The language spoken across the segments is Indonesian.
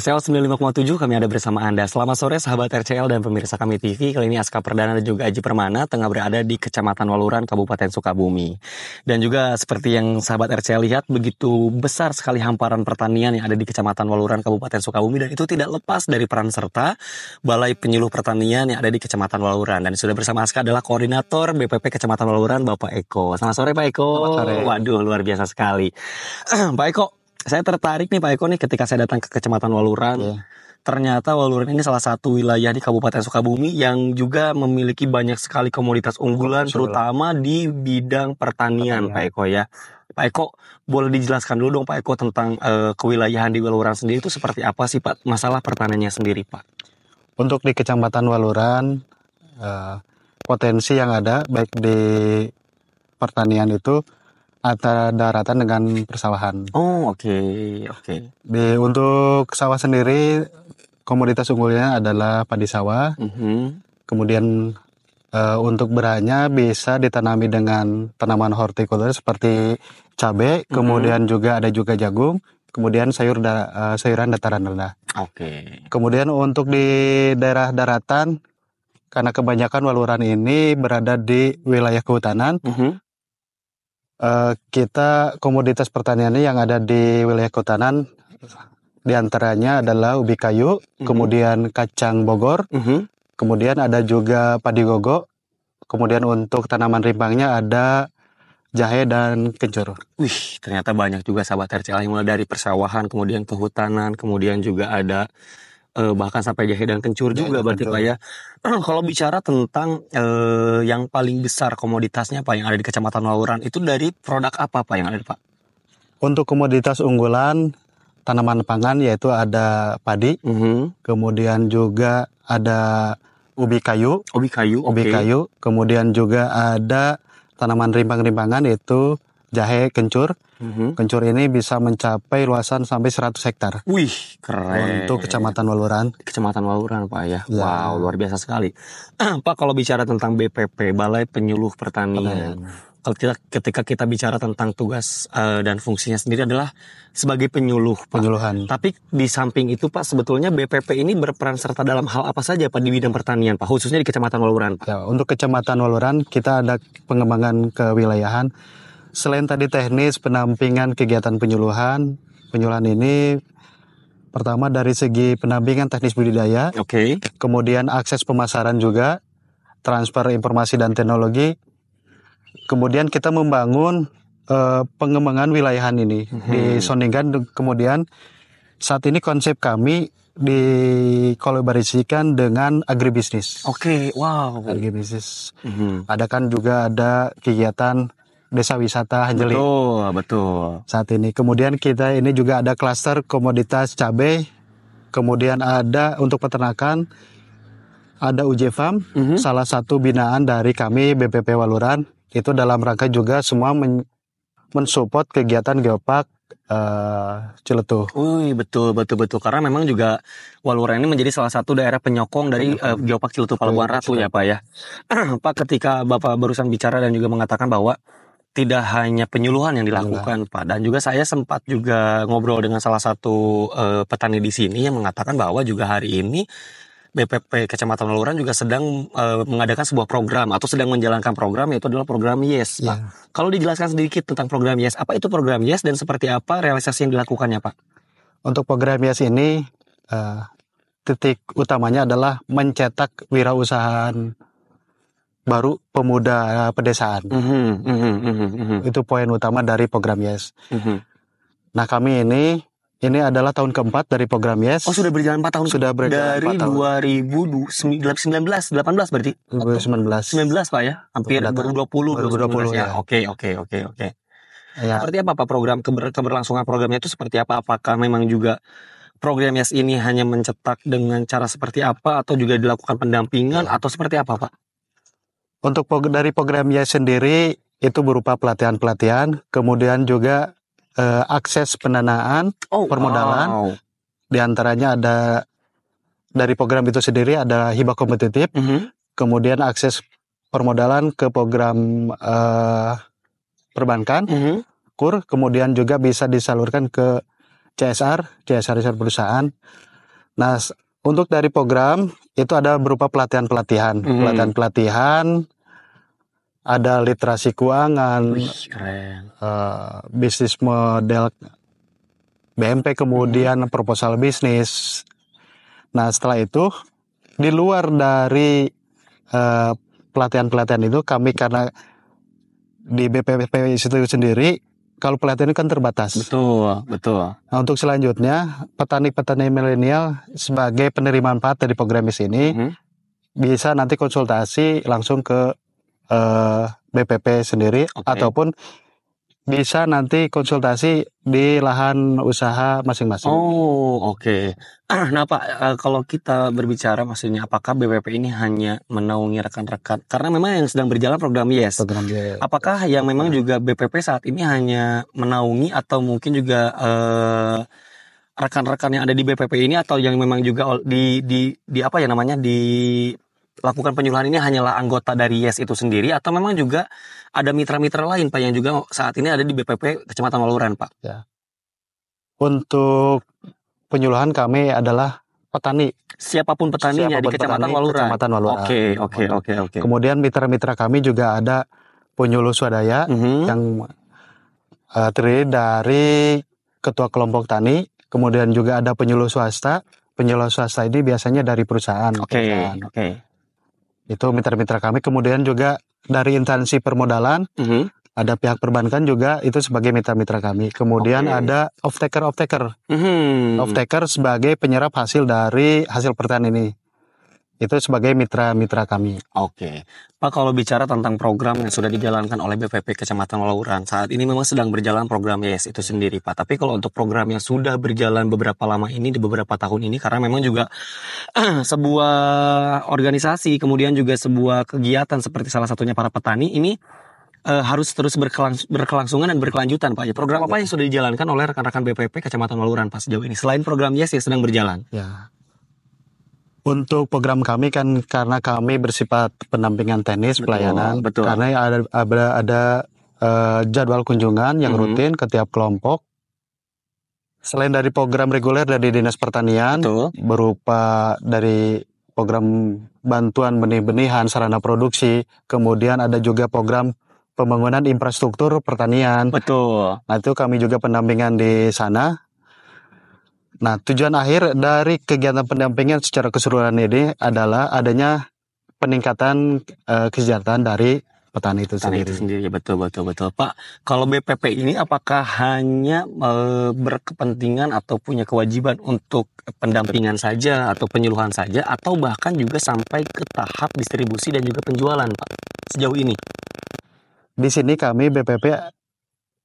RCL 95,7 kami ada bersama Anda. Selamat sore sahabat RCL dan pemirsa kami TV. Kali ini Aska Perdana dan juga Aji Permana tengah berada di Kecamatan Waluran, Kabupaten Sukabumi. Dan juga seperti yang sahabat RCL lihat, begitu besar sekali hamparan pertanian yang ada di Kecamatan Waluran, Kabupaten Sukabumi. Dan itu tidak lepas dari peran serta Balai Penyuluh Pertanian yang ada di Kecamatan Waluran. Dan sudah bersama Aska adalah Koordinator BPP Kecamatan Waluran, Bapak Eko. Selamat sore Pak Eko. Selamat sore. Waduh, luar biasa sekali. Pak Eko, saya tertarik nih Pak Eko nih ketika saya datang ke Kecamatan Waluran. Yeah. Ternyata Waluran ini salah satu wilayah di Kabupaten Sukabumi yang juga memiliki banyak sekali komoditas unggulan sure. terutama di bidang pertanian, pertanian Pak Eko ya. Pak Eko boleh dijelaskan dulu dong Pak Eko tentang e, kewilayahan di Waluran sendiri itu seperti apa sih Pak masalah pertaniannya sendiri Pak? Untuk di Kecamatan Waluran e, potensi yang ada baik di pertanian itu antara daratan dengan persawahan. Oh oke okay, oke. Okay. Di untuk sawah sendiri komoditas unggulnya adalah padi sawah. Mm -hmm. Kemudian uh, untuk berahnya bisa ditanami dengan tanaman hortikultura seperti cabai, mm -hmm. kemudian juga ada juga jagung, kemudian sayur da eh, sayuran dataran rendah. Oke. Okay. Kemudian untuk di daerah daratan karena kebanyakan waluran ini berada di wilayah kehutanan, mm -hmm. Eh, kita komoditas pertaniannya yang ada di wilayah Kutanan diantaranya adalah ubi kayu, mm-hmm. kemudian kacang Bogor, mm-hmm. kemudian ada juga padi gogo, kemudian untuk tanaman rimbangnya ada jahe dan kencur. Wih, ternyata banyak juga sahabat RCL yang mulai dari persawahan, kemudian kehutanan, kemudian juga ada uh, bahkan sampai jahe dan kencur juga ya, berarti Pak ya. Kalau bicara tentang uh, yang paling besar komoditasnya Pak yang ada di Kecamatan Lauran itu dari produk apa Pak yang ada Pak? Untuk komoditas unggulan tanaman pangan yaitu ada padi, mm -hmm. kemudian juga ada ubi kayu, ubi kayu, ubi okay. kayu, kemudian juga ada tanaman rimpang rimbangan yaitu jahe kencur. Mm-hmm. Kencur ini bisa mencapai luasan sampai 100 hektar. Wih, keren. Untuk Kecamatan Waluran. Kecamatan Waluran, Pak ya. ya. Wow, luar biasa sekali. Pak, kalau bicara tentang BPP, Balai Penyuluh Pertanian. kalau kita ketika kita bicara tentang tugas uh, dan fungsinya sendiri adalah sebagai penyuluh Pak. penyuluhan. Tapi di samping itu Pak sebetulnya BPP ini berperan serta dalam hal apa saja Pak di bidang pertanian Pak khususnya di Kecamatan Waluran Pak. Ya, untuk Kecamatan Waluran kita ada pengembangan kewilayahan selain tadi teknis penampingan kegiatan penyuluhan, penyuluhan ini pertama dari segi penampingan teknis budidaya, oke. Okay. Kemudian akses pemasaran juga, transfer informasi dan teknologi. Kemudian kita membangun uh, pengembangan wilayahan ini mm-hmm. di hmm. Soningan. Kemudian saat ini konsep kami dikolaborasikan dengan agribisnis. Oke, okay, wow. Agribisnis. Mm-hmm. Ada kan juga ada kegiatan desa wisata Jeli. Betul, betul. Saat ini kemudian kita ini juga ada klaster komoditas cabai, kemudian ada untuk peternakan ada uji farm, mm -hmm. salah satu binaan dari kami BPP Waluran itu dalam rangka juga semua men mensupport kegiatan geopark uh, Ciletuh. Wih betul betul betul karena memang juga Waluran ini menjadi salah satu daerah penyokong dari uh, geopark Ciletuh Palabuhan Ratu ya Pak ya. Pak ketika Bapak barusan bicara dan juga mengatakan bahwa tidak hanya penyuluhan yang dilakukan Pak dan juga saya sempat juga ngobrol dengan salah satu uh, petani di sini yang mengatakan bahwa juga hari ini BPP Kecamatan Laluran juga sedang uh, mengadakan sebuah program atau sedang menjalankan program yaitu adalah program YES Pak. Yeah. Kalau dijelaskan sedikit tentang program YES, apa itu program YES dan seperti apa realisasi yang dilakukannya Pak? Untuk program YES ini uh, titik utamanya adalah mencetak wirausahaan baru pemuda eh, pedesaan. Mm -hmm, mm -hmm, mm -hmm. Itu poin utama dari program Yes. Mm -hmm. Nah kami ini ini adalah tahun keempat dari program Yes. Oh sudah berjalan empat tahun. Sudah berjalan dari 4 tahun. 2019 18 berarti. 2019. 19 Pak ya. Hampir 2020. 2020 ya? ya. Oke oke oke oke. Ya. Seperti apa Pak program keber keberlangsungan programnya itu seperti apa? Apakah memang juga program Yes ini hanya mencetak dengan cara seperti apa atau juga dilakukan pendampingan ya. atau seperti apa Pak? Untuk dari program programnya sendiri itu berupa pelatihan-pelatihan, kemudian juga eh, akses pendanaan, oh, permodalan. Wow. Di antaranya ada dari program itu sendiri ada hibah kompetitif, mm -hmm. kemudian akses permodalan ke program eh, perbankan, mm -hmm. kur, kemudian juga bisa disalurkan ke CSR, CSR riset perusahaan. Nah, untuk dari program itu ada berupa pelatihan-pelatihan, mm. pelatihan-pelatihan, ada literasi keuangan, Uh, bisnis model BMP kemudian mm. proposal bisnis. Nah setelah itu di luar dari uh, pelatihan-pelatihan itu kami karena di BPP itu sendiri kalau pelatihan kan terbatas. Betul, betul. Nah, untuk selanjutnya, petani-petani milenial sebagai penerima manfaat dari program ini mm -hmm. bisa nanti konsultasi langsung ke uh, eh, BPP sendiri okay. ataupun bisa nanti konsultasi di lahan usaha masing-masing. Oh, oke. Okay. Ah, nah Pak, eh, kalau kita berbicara maksudnya apakah BPP ini hanya menaungi rekan-rekan? Karena memang yang sedang berjalan program Yes. Program Yes. Apakah yang memang juga BPP saat ini hanya menaungi atau mungkin juga eh, rekan-rekan yang ada di BPP ini atau yang memang juga di di di apa ya namanya di lakukan penyuluhan ini hanyalah anggota dari Yes itu sendiri atau memang juga ada mitra-mitra lain Pak yang juga saat ini ada di BPP Kecamatan Waluran Pak? Ya. Untuk penyuluhan kami adalah petani. Siapapun petani Siapapun di Kecamatan petani, Waluran. Kecamatan Waluran. Oke, oke, oke, oke. Kemudian mitra-mitra kami juga ada penyuluh swadaya mm -hmm. yang uh, terdiri dari ketua kelompok tani, kemudian juga ada penyuluh swasta. Penyuluh swasta ini biasanya dari perusahaan. Oke, okay, oke. Okay itu mitra-mitra kami kemudian juga dari instansi permodalan mm -hmm. ada pihak perbankan juga itu sebagai mitra-mitra kami kemudian okay. ada off taker off taker mm -hmm. off taker sebagai penyerap hasil dari hasil pertanian ini itu sebagai mitra-mitra kami. Oke, Pak kalau bicara tentang program yang sudah dijalankan oleh BPP Kecamatan Lauran saat ini memang sedang berjalan program Yes itu sendiri Pak. Tapi kalau untuk program yang sudah berjalan beberapa lama ini di beberapa tahun ini karena memang juga sebuah organisasi kemudian juga sebuah kegiatan seperti salah satunya para petani ini uh, harus terus berkelangs berkelangsungan dan berkelanjutan Pak. Ya. Program iya. apa yang sudah dijalankan oleh rekan-rekan BPP Kecamatan Waluran Pak sejauh ini selain program Yes yang sedang berjalan? Ya. Untuk program kami kan karena kami bersifat pendampingan tenis betul, pelayanan betul. karena ada ada, ada uh, jadwal kunjungan yang mm -hmm. rutin ke tiap kelompok. Selain dari program reguler dari Dinas Pertanian betul. berupa dari program bantuan benih-benihan sarana produksi, kemudian ada juga program pembangunan infrastruktur pertanian. Betul. Nah, itu kami juga pendampingan di sana Nah, tujuan akhir dari kegiatan pendampingan secara keseluruhan ini adalah adanya peningkatan uh, kesejahteraan dari petani itu petani sendiri. Itu sendiri betul betul betul Pak. Kalau BPP ini apakah hanya uh, berkepentingan atau punya kewajiban untuk pendampingan betul. saja atau penyuluhan saja atau bahkan juga sampai ke tahap distribusi dan juga penjualan Pak sejauh ini? Di sini kami BPP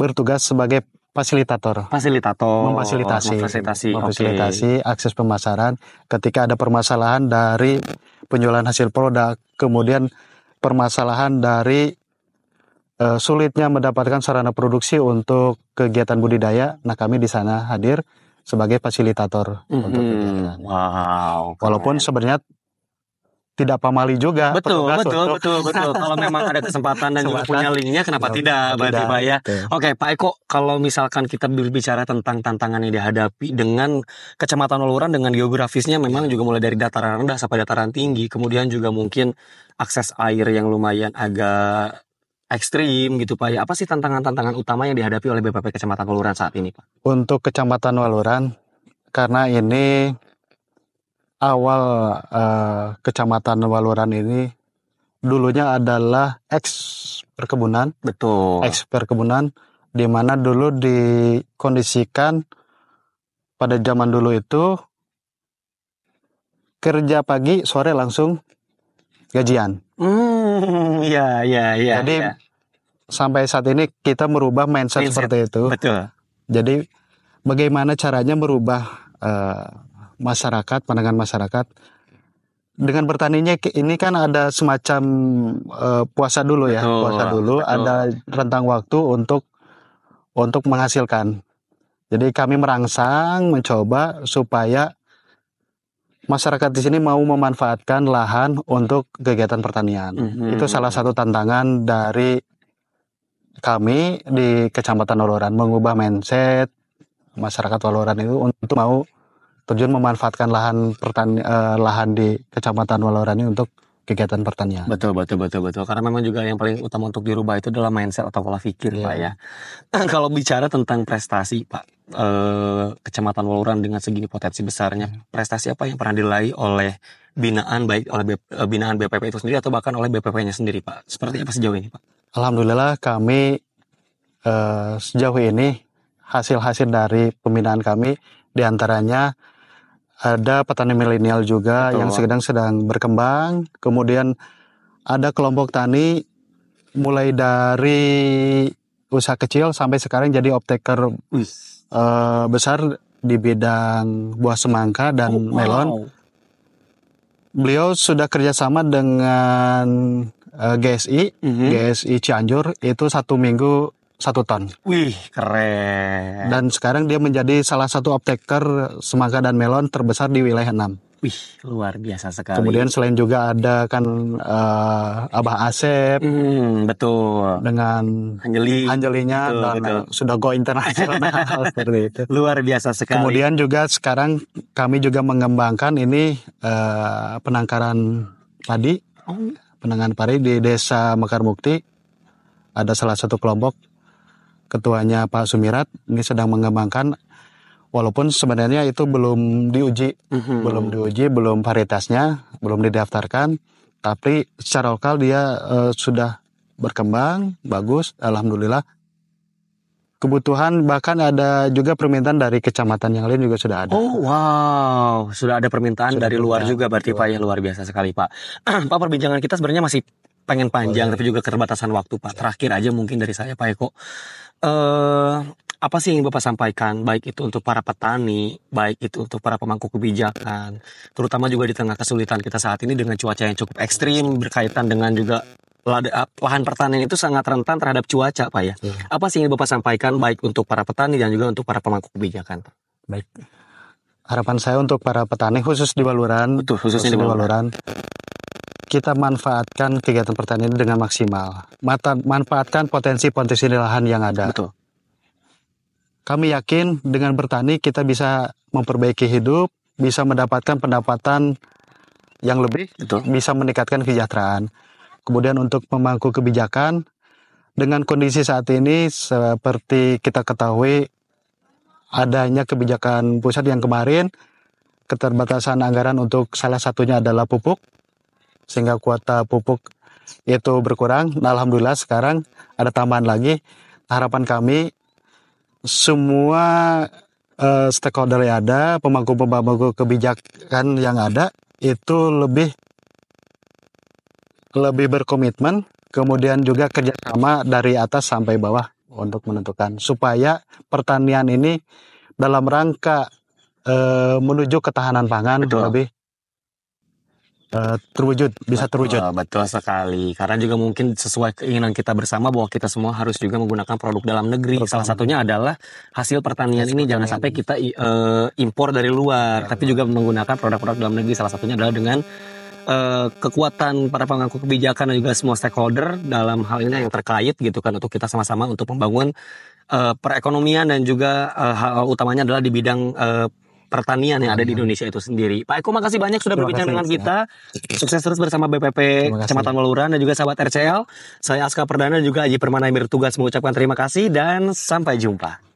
bertugas sebagai fasilitator fasilitator memfasilitasi memfasilitasi, memfasilitasi okay. akses pemasaran ketika ada permasalahan dari penjualan hasil produk kemudian permasalahan dari uh, sulitnya mendapatkan sarana produksi untuk kegiatan budidaya nah kami di sana hadir sebagai fasilitator mm -hmm. untuk mm-hmm. kegiatan wow walaupun sebenarnya tidak pamali juga. Betul, betul, betul, betul. kalau memang ada kesempatan dan juga punya linknya, kenapa betul, tidak, tidak, berarti Pak ya. Betul. Oke, Pak Eko, kalau misalkan kita berbicara tentang tantangan yang dihadapi dengan kecamatan Oluran dengan geografisnya memang juga mulai dari dataran rendah sampai dataran tinggi, kemudian juga mungkin akses air yang lumayan agak ekstrim gitu Pak ya. Apa sih tantangan-tantangan utama yang dihadapi oleh BPP Kecamatan Waluran saat ini Pak? Untuk Kecamatan Waluran, karena ini awal uh, Kecamatan Waluran ini dulunya adalah eks perkebunan. Betul. Eks perkebunan di mana dulu dikondisikan pada zaman dulu itu kerja pagi sore langsung gajian. Hmm, ya ya ya. Jadi ya. sampai saat ini kita merubah mindset, mindset. seperti itu. Betul. Jadi bagaimana caranya merubah uh, masyarakat, pandangan masyarakat. Hmm. Dengan bertaninya ini kan ada semacam uh, puasa dulu ya, betul, puasa dulu, betul. ada rentang waktu untuk untuk menghasilkan. Jadi kami merangsang, mencoba supaya masyarakat di sini mau memanfaatkan lahan untuk kegiatan pertanian. Mm -hmm. Itu salah satu tantangan dari kami di Kecamatan Oloran mengubah mindset masyarakat Oloran itu untuk mau terjun memanfaatkan lahan pertani uh, lahan di Kecamatan Walorani untuk kegiatan pertanian. Betul betul betul betul. Karena memang juga yang paling utama untuk dirubah itu adalah mindset atau pola pikir yeah. pak ya. Nah, kalau bicara tentang prestasi pak, eh, kecamatan Waluran dengan segini potensi besarnya, iya. prestasi apa yang pernah dilai oleh binaan baik oleh eh, binaan BPP itu sendiri atau bahkan oleh BPP-nya sendiri pak? Seperti apa sejauh ini pak? Alhamdulillah kami eh, sejauh ini hasil-hasil dari pembinaan kami diantaranya ada petani milenial juga Betul. yang sedang sedang berkembang. Kemudian ada kelompok tani mulai dari usaha kecil sampai sekarang jadi opteker uh, eh, besar di bidang buah semangka dan oh, wow. melon. Beliau sudah kerjasama dengan uh, eh, GSI, mm -hmm. GSI Cianjur itu satu minggu satu ton. Wih keren. Dan sekarang dia menjadi salah satu optaker semangka dan melon terbesar di wilayah 6. Wih luar biasa sekali. Kemudian selain juga ada kan uh, Abah Asep, hmm, betul. Dengan Anjeli, Anjelinya betul, dan betul. sudah go internasional seperti itu. Luar biasa sekali. Kemudian juga sekarang kami juga mengembangkan ini uh, penangkaran padi. Oh Penangkaran padi di Desa Mekar Mukti ada salah satu kelompok ketuanya Pak Sumirat ini sedang mengembangkan walaupun sebenarnya itu belum diuji, mm-hmm. belum diuji, belum varietasnya, belum didaftarkan, tapi secara lokal dia uh, sudah berkembang bagus, alhamdulillah. Kebutuhan bahkan ada juga permintaan dari kecamatan yang lain juga sudah ada. Oh wow, sudah ada permintaan sudah dari luar ya, juga berarti iya. Pak ya luar biasa sekali Pak. Pak perbincangan kita sebenarnya masih pengen panjang Boleh. tapi juga keterbatasan waktu Pak. Terakhir aja mungkin dari saya Pak Eko. Uh, apa sih yang Bapak sampaikan baik itu untuk para petani, baik itu untuk para pemangku kebijakan, terutama juga di tengah kesulitan kita saat ini dengan cuaca yang cukup ekstrim berkaitan dengan juga lahan pertanian itu sangat rentan terhadap cuaca Pak ya. Iya. Apa sih yang Bapak sampaikan baik untuk para petani dan juga untuk para pemangku kebijakan? Baik. Harapan saya untuk para petani khusus di Baluran, Betul, khusus di Baluran, kita manfaatkan kegiatan pertanian dengan maksimal. Mata, manfaatkan potensi-potensi lahan yang ada. Betul. Kami yakin dengan bertani kita bisa memperbaiki hidup, bisa mendapatkan pendapatan yang lebih, Betul. bisa meningkatkan kesejahteraan. Kemudian untuk memangku kebijakan, dengan kondisi saat ini seperti kita ketahui adanya kebijakan pusat yang kemarin keterbatasan anggaran untuk salah satunya adalah pupuk sehingga kuota pupuk itu berkurang. Nah, alhamdulillah sekarang ada tambahan lagi. Harapan kami semua uh, stakeholder yang ada, pemangku-pemangku kebijakan yang ada itu lebih lebih berkomitmen, kemudian juga kerjasama dari atas sampai bawah untuk menentukan supaya pertanian ini dalam rangka uh, menuju ketahanan pangan Betul. lebih uh, terwujud bisa terwujud betul, sekali karena juga mungkin sesuai keinginan kita bersama bahwa kita semua harus juga menggunakan produk dalam negeri betul. salah satunya adalah hasil pertanian hasil ini pertanian. jangan sampai kita uh, impor dari luar ya, tapi juga menggunakan produk-produk dalam negeri salah satunya adalah dengan eh, kekuatan para pengangku kebijakan dan juga semua stakeholder dalam hal ini yang terkait gitu kan untuk kita sama-sama untuk membangun uh, perekonomian dan juga uh, hal utamanya adalah di bidang uh, pertanian yang ada di iya. Indonesia itu sendiri. Pak Eko makasih banyak sudah berbicara dengan iya. kita. Sukses terus bersama BPP Kecamatan Waluran dan juga sahabat RCL. Saya Aska Perdana dan juga Aji Permana yang bertugas mengucapkan terima kasih dan sampai jumpa.